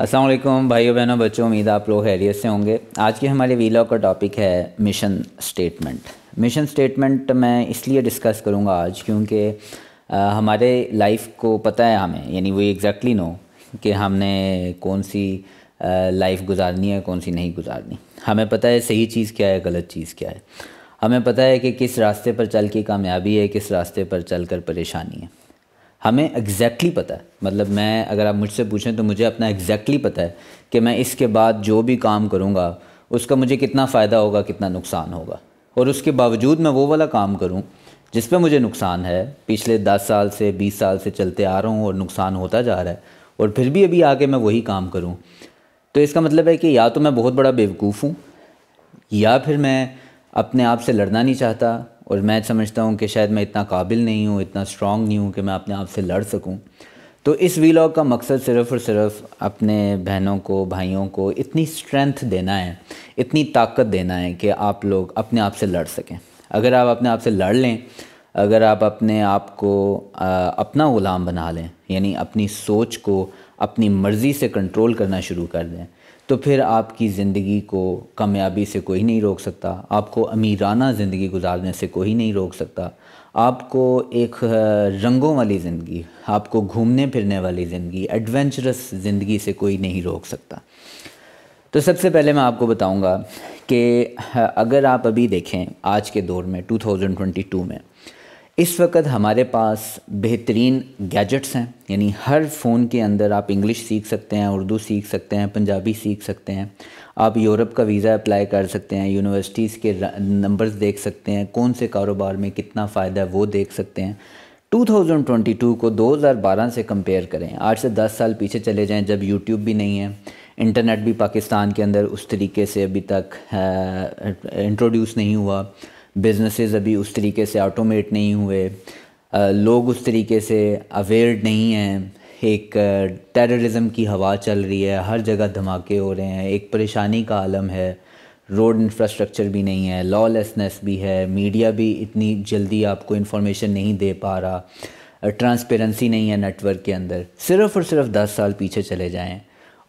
असलम भाइयों बहनों बच्चों उम्मीद आप लोग हैरियत से होंगे आज के हमारे वीलॉग का टॉपिक है मिशन स्टेटमेंट मिशन स्टेटमेंट मैं इसलिए डिस्कस करूँगा आज क्योंकि हमारे लाइफ को पता है हमें यानी वो एग्जैक्टली नो कि हमने कौन सी लाइफ गुजारनी है कौन सी नहीं गुजारनी हमें पता है सही चीज़ क्या है गलत चीज़ क्या है हमें पता है कि किस रास्ते पर चल के कामयाबी है किस रास्ते पर चल कर परेशानी है हमें एग्जैक्टली exactly पता है मतलब मैं अगर आप मुझसे पूछें तो मुझे अपना एग्जैक्टली exactly पता है कि मैं इसके बाद जो भी काम करूँगा उसका मुझे कितना फ़ायदा होगा कितना नुकसान होगा और उसके बावजूद मैं वो वाला काम करूँ जिस पर मुझे नुकसान है पिछले दस साल से बीस साल से चलते आ रहा हूँ और नुकसान होता जा रहा है और फिर भी अभी आके मैं वही काम करूँ तो इसका मतलब है कि या तो मैं बहुत बड़ा बेवकूफ़ हूँ या फिर मैं अपने आप से लड़ना नहीं चाहता और मैं समझता हूँ कि शायद मैं इतना काबिल नहीं हूँ इतना स्ट्रॉन्ग नहीं हूँ कि मैं अपने आप से लड़ सकूँ तो इस वीलॉग का मकसद सिर्फ़ और सिर्फ अपने बहनों को भाइयों को इतनी स्ट्रेंथ देना है इतनी ताकत देना है कि आप लोग अपने आप से लड़ सकें अगर आप अपने आप से लड़ लें अगर आप अपने आप को अपना ग़ुलाम बना लें यानी अपनी सोच को अपनी मर्ज़ी से कंट्रोल करना शुरू कर दें तो फिर आपकी ज़िंदगी को कामयाबी से कोई नहीं रोक सकता आपको अमीराना ज़िंदगी गुजारने से कोई नहीं रोक सकता आपको एक रंगों वाली ज़िंदगी आपको घूमने फिरने वाली ज़िंदगी एडवेंचरस ज़िंदगी से कोई नहीं रोक सकता तो सबसे पहले मैं आपको बताऊंगा कि अगर आप अभी देखें आज के दौर में 2022 में इस वक्त हमारे पास बेहतरीन गैजेट्स हैं यानी हर फ़ोन के अंदर आप इंग्लिश सीख सकते हैं उर्दू सीख सकते हैं पंजाबी सीख सकते हैं आप यूरोप का वीज़ा अप्लाई कर सकते हैं यूनिवर्सिटीज़ के नंबर्स देख सकते हैं कौन से कारोबार में कितना फ़ायदा है वो देख सकते हैं 2022 को 2012 से कंपेयर करें आज से 10 साल पीछे चले जाएं जब यूट्यूब भी नहीं है इंटरनेट भी पाकिस्तान के अंदर उस तरीके से अभी तक इंट्रोड्यूस नहीं हुआ बिजनेसेस अभी उस तरीके से ऑटोमेट नहीं हुए लोग उस तरीके से अवेयर नहीं हैं एक टेररिज्म की हवा चल रही है हर जगह धमाके हो रहे हैं एक परेशानी का आलम है रोड इंफ्रास्ट्रक्चर भी नहीं है लॉलेसनेस भी है मीडिया भी इतनी जल्दी आपको इन्फॉर्मेशन नहीं दे पा रहा ट्रांसपेरेंसी नहीं है नेटवर्क के अंदर सिर्फ और सिर्फ दस साल पीछे चले जाएं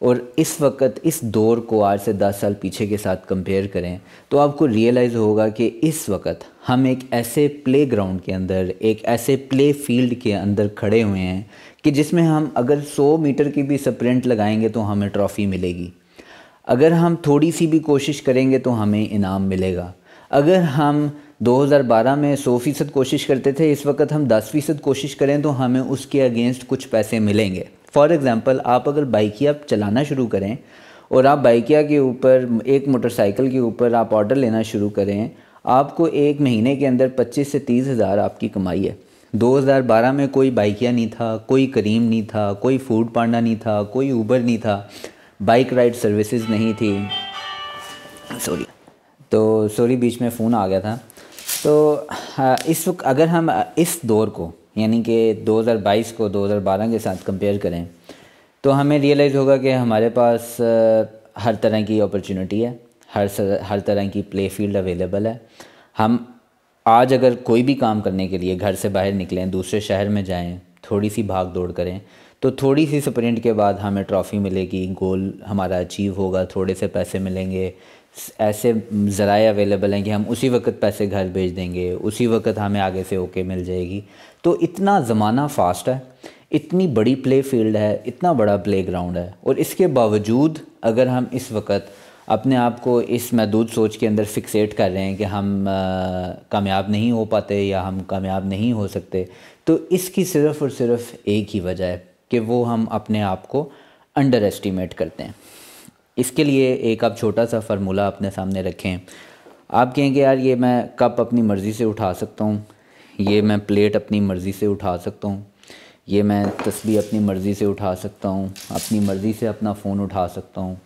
और इस वक्त इस दौर को आज से 10 साल पीछे के साथ कंपेयर करें तो आपको रियलाइज़ होगा कि इस वक्त हम एक ऐसे प्ले ग्राउंड के अंदर एक ऐसे प्ले फील्ड के अंदर खड़े हुए हैं कि जिसमें हम अगर 100 मीटर की भी स्प्रिंट लगाएंगे तो हमें ट्रॉफ़ी मिलेगी अगर हम थोड़ी सी भी कोशिश करेंगे तो हमें इनाम मिलेगा अगर हम 2012 में 100 फ़ीसद कोशिश करते थे इस वक्त हम 10 फ़ीसद कोशिश करें तो हमें उसके अगेंस्ट कुछ पैसे मिलेंगे फॉर एग्ज़ाम्पल आप अगर बाइकिया चलाना शुरू करें और आप बाइकिया के ऊपर एक मोटरसाइकिल के ऊपर आप ऑर्डर लेना शुरू करें आपको एक महीने के अंदर पच्चीस से तीस हज़ार आपकी कमाई है 2012 में कोई बाइकिया नहीं था कोई करीम नहीं था कोई फूड पांडा नहीं था कोई ऊबर नहीं था बाइक राइड सर्विसेज नहीं थी सॉरी तो सॉरी बीच में फ़ोन आ गया था तो हाँ, इस वक्त अगर हम इस दौर को यानी कि 2022 को 2012 के साथ कंपेयर करें तो हमें रियलाइज़ होगा कि हमारे पास हर तरह की अपॉर्चुनिटी है हर हर तरह की प्ले फील्ड अवेलेबल है हम आज अगर कोई भी काम करने के लिए घर से बाहर निकलें दूसरे शहर में जाएं थोड़ी सी भाग दौड़ करें तो थोड़ी सी स्प्रिंट के बाद हमें ट्रॉफ़ी मिलेगी गोल हमारा अचीव होगा थोड़े से पैसे मिलेंगे ऐसे ज़राए अवेलेबल हैं कि हम उसी वक्त पैसे घर भेज देंगे उसी वक्त हमें आगे से ओके मिल जाएगी तो इतना ज़माना फास्ट है इतनी बड़ी प्ले फील्ड है इतना बड़ा प्ले ग्राउंड है और इसके बावजूद अगर हम इस वक्त अपने आप को इस महदूद सोच के अंदर फिक्सेट कर रहे हैं कि हम कामयाब नहीं हो पाते या हम कामयाब नहीं हो सकते तो इसकी सिर्फ़ और सिर्फ़ एक ही वजह है कि वो हम अपने आप को अंडर एस्टिमेट करते हैं इसके लिए एक आप छोटा सा फार्मूला अपने सामने रखें आप कहेंगे यार ये मैं कप अपनी मर्ज़ी से उठा सकता हूँ ये मैं प्लेट अपनी मर्ज़ी से उठा सकता हूँ ये मैं तस्वीर अपनी मर्ज़ी से उठा सकता हूँ अपनी मर्ज़ी से अपना फ़ोन उठा सकता हूँ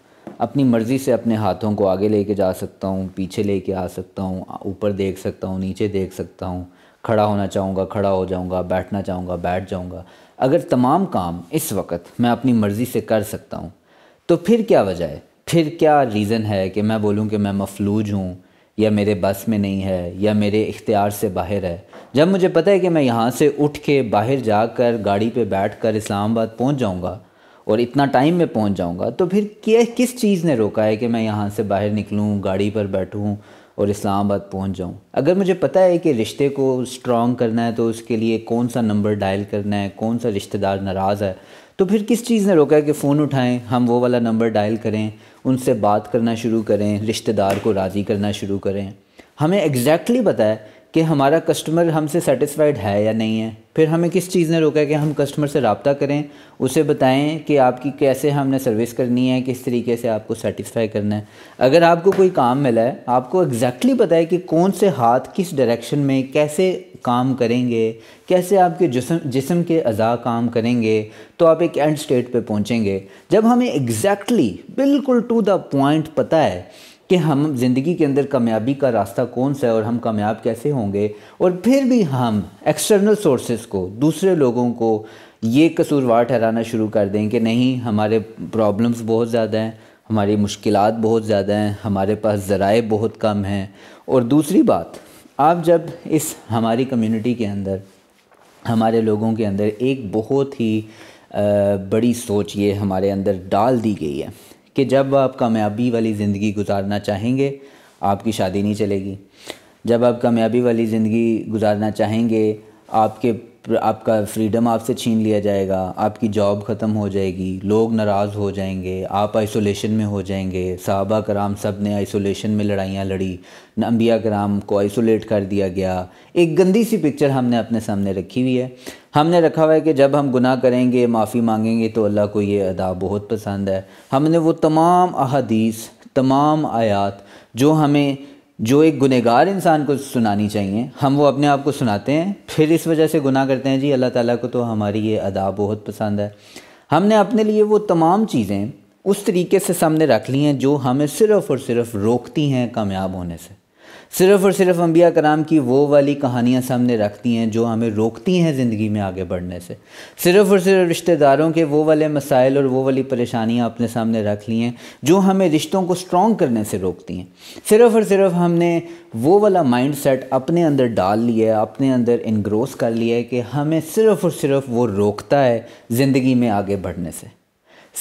अपनी मर्ज़ी से अपने हाथों को आगे लेके जा सकता हूँ पीछे लेके आ सकता हूँ ऊपर देख सकता हूँ नीचे देख सकता हूँ खड़ा होना चाहूँगा खड़ा हो जाऊँगा बैठना चाहूँगा बैठ जाऊँगा अगर तमाम काम इस वक्त मैं अपनी मर्ज़ी से कर सकता हूँ तो फिर क्या वजह है फिर क्या रीज़न है कि मैं बोलूँ कि मैं मफलूज हूँ या मेरे बस में नहीं है या मेरे इख्तियार से बाहर है जब मुझे पता है कि मैं यहाँ से उठ के बाहर जाकर गाड़ी पे बैठकर इस्लामाबाद पहुँच जाऊँगा और इतना टाइम में पहुँच जाऊँगा तो फिर क्या किस चीज़ ने रोका है कि मैं यहाँ से बाहर निकलूँ गाड़ी पर बैठूँ और इस्लामाबाद पहुँच जाऊँ अगर मुझे पता है कि रिश्ते को स्ट्रॉन्ग करना है तो उसके लिए कौन सा नंबर डायल करना है कौन सा रिश्तेदार नाराज़ है तो फिर किस चीज़ ने रोका है कि फ़ोन उठाएं हम वो वाला नंबर डायल करें उनसे बात करना शुरू करें रिश्तेदार को राज़ी करना शुरू करें हमें एग्जैक्टली exactly पता है कि हमारा कस्टमर हमसे सेटिस्फाइड है या नहीं है फिर हमें किस चीज़ ने रोका है कि हम कस्टमर से रबता करें उसे बताएं कि आपकी कैसे हमने सर्विस करनी है किस तरीके से आपको सेटिस्फाई करना है अगर आपको कोई काम मिला है आपको एग्जैक्टली exactly पता है कि कौन से हाथ किस डायरेक्शन में कैसे काम करेंगे कैसे आपके जिसम जिसम के अज़ा काम करेंगे तो आप एक एंड स्टेट पे पहुँचेंगे जब हमें एग्जैक्टली exactly, बिल्कुल टू द पॉइंट पता है कि हम ज़िंदगी के अंदर कामयाबी का रास्ता कौन सा है और हम कामयाब कैसे होंगे और फिर भी हम एक्सटर्नल सोर्सेज को दूसरे लोगों को ये कसूरवार ठहराना शुरू कर दें कि नहीं हमारे प्रॉब्लम्स बहुत ज़्यादा हैं हमारी मुश्किल बहुत ज़्यादा हैं हमारे पास ज़राए बहुत कम हैं और दूसरी बात आप जब इस हमारी कम्यूनिटी के अंदर हमारे लोगों के अंदर एक बहुत ही बड़ी सोच ये हमारे अंदर डाल दी गई है कि जब आप कामयाबी वाली ज़िंदगी गुजारना चाहेंगे आपकी शादी नहीं चलेगी जब आप कामयाबी वाली ज़िंदगी गुजारना चाहेंगे आपके आपका फ्रीडम आपसे छीन लिया जाएगा आपकी जॉब ख़त्म हो जाएगी लोग नाराज़ हो जाएंगे आप आइसोलेशन में हो जाएंगे साहबा कराम सब ने आइसोलेशन में लड़ाइयाँ लड़ी अम्बिया कराम को आइसोलेट कर दिया गया एक गंदी सी पिक्चर हमने अपने सामने रखी हुई है हमने रखा हुआ है कि जब हम गुनाह करेंगे माफ़ी मांगेंगे तो अल्लाह को ये अदा बहुत पसंद है हमने वो तमाम अहदीस तमाम आयात जो हमें जो एक गुनहगार इंसान को सुनानी चाहिए हम वो अपने आप को सुनाते हैं फिर इस वजह से गुनाह करते हैं जी अल्लाह ताला को तो हमारी ये अदा बहुत पसंद है हमने अपने लिए वो तमाम चीज़ें उस तरीके से सामने रख ली हैं जो हमें सिर्फ़ और सिर्फ रोकती हैं कामयाब होने से सिर्फ और सिर्फ अम्बिया कराम की वो वाली कहानियाँ सामने रखती हैं जो हमें रोकती हैं ज़िंदगी में आगे बढ़ने से सिर्फ और सिर्फ रिश्तेदारों के वो वाले मसाइल और वो वाली परेशानियाँ अपने सामने रख ली हैं जो हमें रिश्तों को स्ट्रॉन्ग करने से रोकती हैं सिर्फ और सिर्फ हमने वो वाला माइंड सेट अपने अंदर डाल लिया है अपने अंदर इनग्रोस कर लिया है कि हमें सिर्फ और सिर्फ वो रोकता है ज़िंदगी में आगे बढ़ने से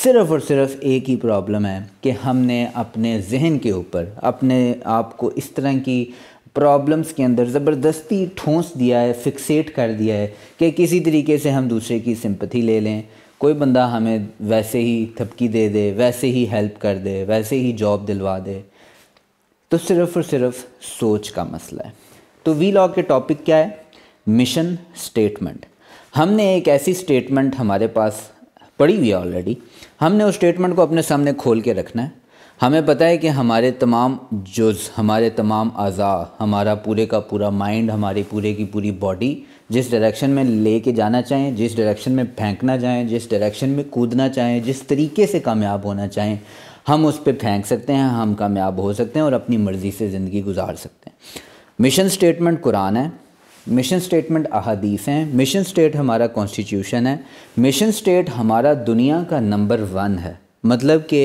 सिर्फ़ और सिर्फ एक ही प्रॉब्लम है कि हमने अपने जहन के ऊपर अपने आप को इस तरह की प्रॉब्लम्स के अंदर ज़बरदस्ती ठोंस दिया है फिक्सेट कर दिया है कि किसी तरीके से हम दूसरे की सिंपथी ले लें कोई बंदा हमें वैसे ही थपकी दे दे वैसे ही हेल्प कर दे वैसे ही जॉब दिलवा दे तो सिर्फ़ और सिर्फ सोच का मसला है तो वी लॉ के टॉपिक क्या है मिशन स्टेटमेंट हमने एक ऐसी स्टेटमेंट हमारे पास पड़ी हुई है ऑलरेडी हमने उस स्टेटमेंट को अपने सामने खोल के रखना है हमें पता है कि हमारे तमाम जुज हमारे तमाम अज़ा हमारा पूरे का पूरा माइंड हमारी पूरे की पूरी बॉडी जिस डायरेक्शन में ले के जाना चाहें जिस डायरेक्शन में फेंकना चाहें जिस डायरेक्शन में कूदना चाहें जिस तरीके से कामयाब होना चाहें हम उस पर फेंक सकते हैं हम कामयाब हो सकते हैं और अपनी मर्ज़ी से ज़िंदगी गुजार सकते हैं मिशन स्टेटमेंट कुरान है मिशन स्टेटमेंट अहादीस हैं मिशन स्टेट हमारा कॉन्स्टिट्यूशन है मिशन स्टेट हमारा दुनिया का नंबर वन है मतलब कि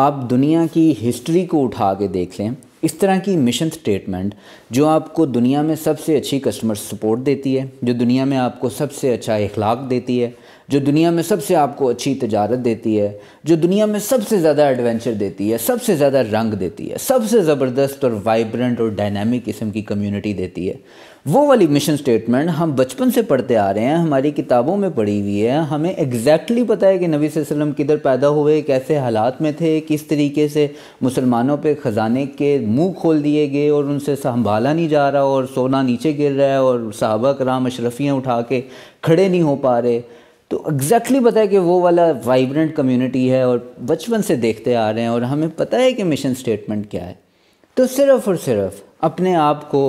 आप दुनिया की हिस्ट्री को उठा के देख लें इस तरह की मिशन स्टेटमेंट जो आपको दुनिया में सबसे अच्छी कस्टमर सपोर्ट देती है जो दुनिया में आपको सबसे अच्छा इखलाक देती है जो दुनिया में सबसे आपको अच्छी तजारत देती है जो दुनिया में सबसे ज़्यादा एडवेंचर देती है सबसे ज़्यादा रंग देती है सबसे ज़बरदस्त और वाइब्रेंट और डायनामिक किस्म की कम्युनिटी देती है वो वाली मिशन स्टेटमेंट हम बचपन से पढ़ते आ रहे हैं हमारी किताबों में पढ़ी हुई है हमें एग्जैक्टली exactly पता है कि नबी वसल्लम किधर पैदा हुए कैसे हालात में थे किस तरीके से मुसलमानों पे ख़जाने के मुंह खोल दिए गए और उनसे संभाला नहीं जा रहा और सोना नीचे गिर रहा है और सहाबा कराम अशरफियाँ उठा के खड़े नहीं हो पा रहे तो एग्जैक्टली exactly पता है कि वो वाला वाइब्रेंट कम्युनिटी है और बचपन से देखते आ रहे हैं और हमें पता है कि मिशन स्टेटमेंट क्या है तो सिर्फ और सिर्फ अपने आप को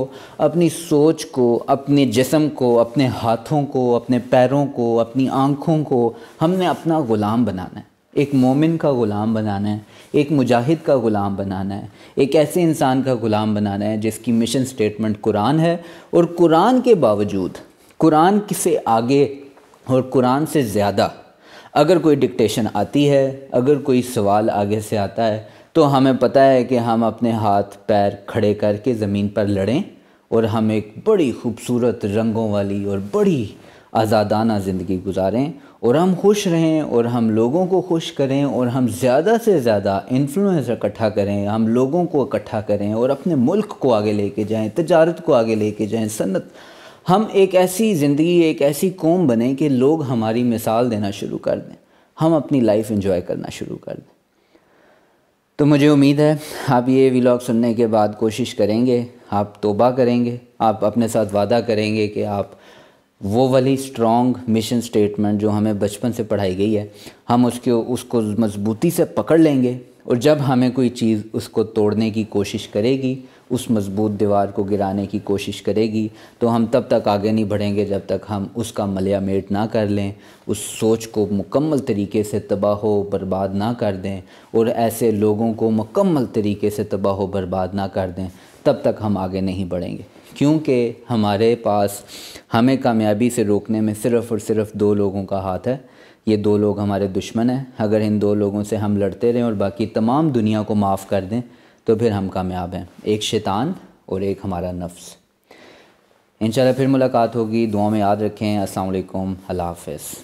अपनी सोच को अपने जिसम को अपने हाथों को अपने पैरों को अपनी आँखों को हमने अपना ग़ुलाम बनाना है एक मोमिन का ग़ुलाम बनाना है एक मुजाहिद का ग़ुलाम बनाना है एक ऐसे इंसान का ग़ुलाम बनाना है जिसकी मिशन स्टेटमेंट कुरान है और कुरान के बावजूद कुरान से आगे और कुरान से ज़्यादा अगर कोई डिक्टेशन आती है अगर कोई सवाल आगे से आता है तो हमें पता है कि हम अपने हाथ पैर खड़े करके ज़मीन पर लड़ें और हम एक बड़ी खूबसूरत रंगों वाली और बड़ी आज़ादाना ज़िंदगी गुजारें और हम खुश रहें और हम लोगों को खुश करें और हम ज़्यादा से ज़्यादा इन्फ्लुएंस इकट्ठा करें हम लोगों को इकट्ठा करें और अपने मुल्क को आगे लेके जाएं तजारत को आगे लेके जाएं सन्नत हम एक ऐसी ज़िंदगी एक ऐसी कौम बने कि लोग हमारी मिसाल देना शुरू कर दें हम अपनी लाइफ इंजॉय करना शुरू कर दें तो मुझे उम्मीद है आप ये व्लॉग सुनने के बाद कोशिश करेंगे आप तोबा करेंगे आप अपने साथ वादा करेंगे कि आप वो वाली स्ट्रॉन्ग मिशन स्टेटमेंट जो हमें बचपन से पढ़ाई गई है हम उसके उसको मज़बूती से पकड़ लेंगे और जब हमें कोई चीज़ उसको तोड़ने की कोशिश करेगी उस मज़बूत दीवार को गिराने की कोशिश करेगी तो हम तब तक आगे नहीं बढ़ेंगे जब तक हम उसका मलिया मेट ना कर लें उस सोच को मुकम्मल तरीके से तबाह बर्बाद ना कर दें और ऐसे लोगों को मुकम्मल तरीके से तबाह बर्बाद ना कर दें तब तक हम आगे नहीं बढ़ेंगे क्योंकि हमारे पास हमें कामयाबी से रोकने में सिर्फ़ और सिर्फ दो लोगों का हाथ है ये दो लोग हमारे दुश्मन हैं अगर इन दो लोगों से हम लड़ते रहें और बाकी तमाम दुनिया को माफ़ कर दें तो फिर हम कामयाब हैं एक शैतान और एक हमारा नफ्स इंशाल्लाह फिर मुलाकात होगी दुआ में याद रखें अस्सलाम वालेकुम अल्लाह हाफिज़